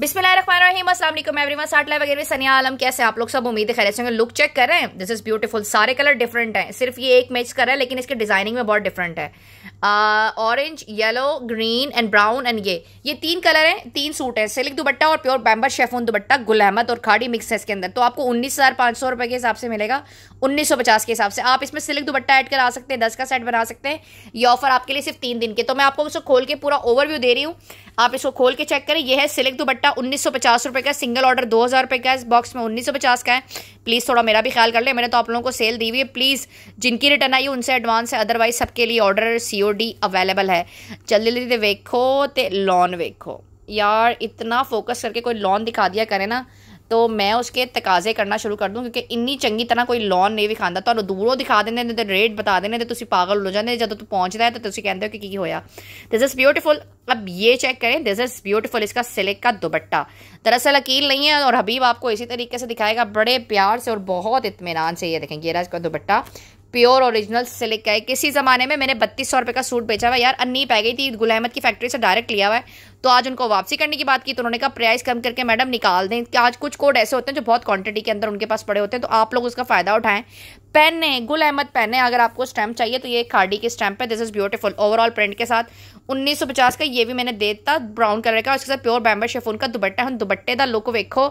बिस्मिल्लाहिर्रहमानिर्रहीम वगैरह सनिया आलम कैसे आप लोग सब उम्मीद है खैर लुक चेक कर रहे हैं दिस इज ब्यूटीफुल सारे कलर डिफरेंट हैं सिर्फ ये एक मैच कर रहा है लेकिन इसके डिजाइनिंग में बहुत डिफरेंट है orange yellow green and brown and ये ये तीन कलर हैं तीन सूट हैं सिल्क दुपट्टा और प्योर बैम्बर शेफोन दुपट्टा गुल अहमद और खाड़ी मिक्स है इसके अंदर तो आपको उन्नीस हज़ार पाँच सौ रुपये के हिसाब से मिलेगा उन्नीस सौ पचास के हिसाब से आप इसमें सिल्क दुपट्टा ऐड करा सकते हैं दस का सेट बना सकते हैं ये ऑफर आपके लिए सिर्फ तीन दिन के तो मैं आपको इसको खोल के पूरा ओवरव्यू दे रही हूँ आप इसको खोल के चेक करें यह है सिल्क दुपट्टा उन्नीस सौ पचास रुपये का सिंगल ऑर्डर दो हज़ार रुपये का इस बॉक्स में उन्नीस सौ पचास का है प्लीज़ थोड़ा मेरा भी ख्याल कर लें मैंने तो आप लोगों को सेल दी हुई है प्लीज़ जिनकी रिटर्न आई उनसे एडवांस है अदरवाइज सबके लिए ऑर्डर सी ओ मेलोडी अवेलेबल है जल्दी जल्दी तो देखो ते लॉन देखो यार इतना फोकस करके कोई लॉन दिखा दिया करे ना तो मैं उसके तकाजे करना शुरू कर दूँ क्योंकि इन्नी चंकी तरह कोई लॉन नहीं दिखाता तो दूरों दिखा देने तो रेट बता देने तो पागल हो जाते जब तुम पहुँचता है तो कहते हो कि की होया दिस इज़ ब्यूटीफुल अब ये चेक करें दिस इज़ ब्यूटीफुल इसका सिल्क का दुपट्टा दरअसल अकील नहीं है और हबीब आपको इसी तरीके से दिखाएगा बड़े प्यार से और बहुत इतमान से ये देखें ये इसका दुपट्टा प्योर ओरिजिनल सिलिक है किसी ज़माने में मैंने बत्तीस सौ रुपये का सूट बेचा हुआ यार अन्नी पै गई थी गुल अहमद की फैक्ट्री से डायरेक्ट लिया हुआ है तो आज उनको वापसी करने की बात की तो उन्होंने कहा प्राइस कम करके मैडम निकाल दें कि आज कुछ कोड ऐसे होते हैं जो बहुत क्वांटिटी के अंदर उनके पास पड़े होते हैं तो आप लोग उसका फ़ायदा उठाएं पहने गुल अहमद है अगर आपको स्टैम्प चाहिए तो ये खाड़ी के स्टैम्प है this is beautiful overall print के साथ 1950 का ये भी मैंने देता ब्राउन कलर का उसके साथ प्योर बैम्बर शेफून का दुपट्टा है दुबट्टे का लुक वेखो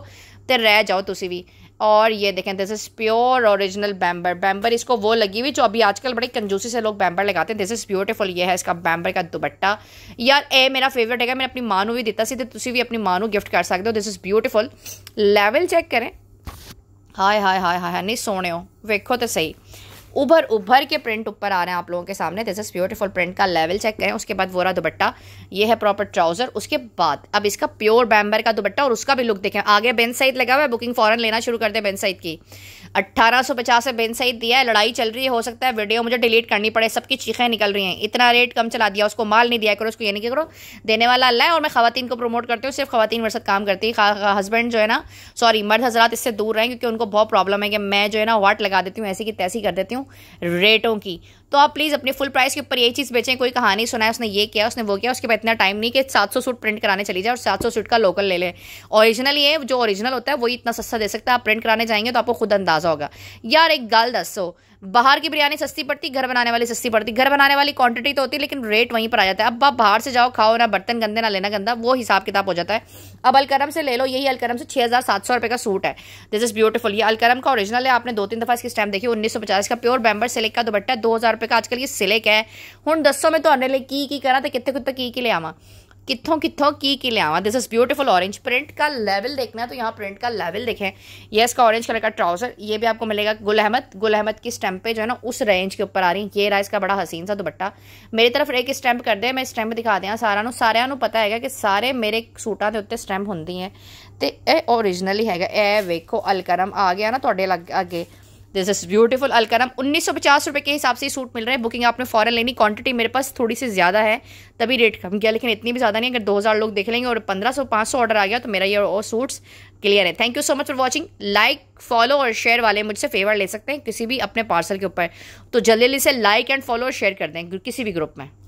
तो रह जाओ तुम भी और ये देखें दिस इज़ प्योर ओरिजिनल बैम्बर बैम्बर इसको वो लगी हुई जो अभी आजकल बड़ी कंजूसी से लोग बैम्बर लगाते हैं दिस इज़ ब्यूटीफुल ये है इसका बैम्बर का दुपट्टा यार ए मेरा फेवरेट है मैंने अपनी माँ भी दिता सी तो तुम भी अपनी माँ गिफ्ट कर सकते हो this is beautiful level check करें हाय हाय हाय हाय नहीं सोने हो वेखो तो सही उभर उभर के प्रिंट ऊपर आ रहे हैं आप लोगों के सामने दिस इज़ ब्यूटीफुल प्रिंट का लेवल चेक करें उसके बाद वोरा दुपट्टा ये है प्रॉपर ट्राउजर उसके बाद अब इसका प्योर बैम्बर का दुपट्टा और उसका भी लुक देखें आगे बेन सईद लगा हुआ है बुकिंग फॉरन लेना शुरू कर दें बेन सईद की अट्ठारह सौ पचास से बेन सईद दिया है लड़ाई चल रही है हो सकता है वीडियो मुझे डिलीट करनी पड़े सबकी चीखें निकल रही हैं इतना रेट कम चला दिया उसको माल नहीं दिया करो उसको ये नहीं करो देने वाला अल्लाह है और मैं खातन को प्रमोट करती हूँ सिर्फ खातन मेरे साथ काम करती है हस्बैंड जो है ना सॉरी मर्द हजरात इससे दूर रहें क्योंकि उनको बहुत प्रॉब्लम है कि मैं जो है ना वाट लगा देती हूँ ऐसी की तैसी कर देती हूँ रेटों की तो आप प्लीज़ अपने फुल प्राइस के ऊपर ये चीज़ बेचें कोई कहानी सुनाए उसने ये किया उसने वो किया उसके बाद इतना टाइम नहीं कि सात सौ सूट प्रिंट कराने चली जाए और सात सौ सूट का लोकल ले लें ओरिजिनल ये जो ओरिजिनल होता है वही इतना सस्ता दे सकता है आप प्रिंट कराने जाएंगे तो आपको खुद अंदाज़ा होगा यार एक गाल दसो बाहर की बिरयानी सस्ती पड़ती घर बनाने वाली सस्ती पड़ती घर बनाने वाली क्वांटिटी तो होती है लेकिन रेट वहीं पर आ जाता है अब आप बाहर से जाओ खाओ ना बर्तन गंदे ना लेना गंदा वो हिसाब किताब हो जाता है अब अलकरम से ले लो यही अलकरम से छः हज़ार सात सौ रुपये का सूट है दिस इज़ ब्यूटीफुल ये अलकरम का ओरिजिनल है आपने दो तीन दफ़ा इसकी स्टैम्प देखी उन्नीस सौ पचास का प्योर बैम्बर सिलिक का दोपट्टा दो हज़ार ਰੁਪਏ ਦਾ ਅੱਜਕੱਲ ਇਹ ਸਿਲੇ ਹੈ ਹੁਣ ਦੱਸੋ ਮੈਂ ਤੁਹਾਡੇ ਲਈ ਕੀ ਕੀ ਕਰਾਂ ਤੇ ਕਿੱਥੇ ਕਿੱਥੇ ਕੀ ਕੀ ਲਿਆਵਾਂ कितों कितों की की ले this is beautiful orange print का लेवल देखना है तो यहाँ प्रिंट का लेवल देखें ये इसका ऑरेंज कलर का ट्राउजर ये भी आपको मिलेगा गुल अहमद गुल अहमद की स्टैम्प जो है ना उस रेंज के ऊपर आ रही है ये रहा इसका बड़ा हसीन सा दुपट्टा मेरी तरफ एक स्टैम्प कर दे मैं स्टैम्प दिखा दिया सारा सारिਆਂ पता है कि सारे मेरे सूटा के उत्ते ਉੱਤੇ ਸਟੈਂਪ ਹੁੰਦੀ ਹੈ ਤੇ ਇਹ ओरिजिनल ਹੀ ਹੈਗਾ ਇਹ ਵੇਖੋ ਅਲਕਰਮ ਆ ਗਿਆ ਨਾ ਤੁਹਾਡੇ अगे दिस इज ब्यूटीफुल अलकरम उन्नीस सौ पचास रुपये के हिसाब से सूट मिल रहा है बुकिंग आपने फॉरन लेनी क्वांटिटी मेरे पास थोड़ी सी ज़्यादा है तभी रेट कम किया लेकिन इतनी भी ज़्यादा नहीं अगर दो हज़ार लोग देख लेंगे और पंद्रह सौ पाँच सौ ऑर्डर आ गया तो मेरा ये और सूट्स क्लियर है thank you so much for watching like follow और शेयर वाले मुझसे फेवर ले सकते हैं किसी भी अपने पार्सल के ऊपर तो जल्दी जल्दी से लाइक एंड फॉलो और शेयर कर दें किसी भी ग्रुप में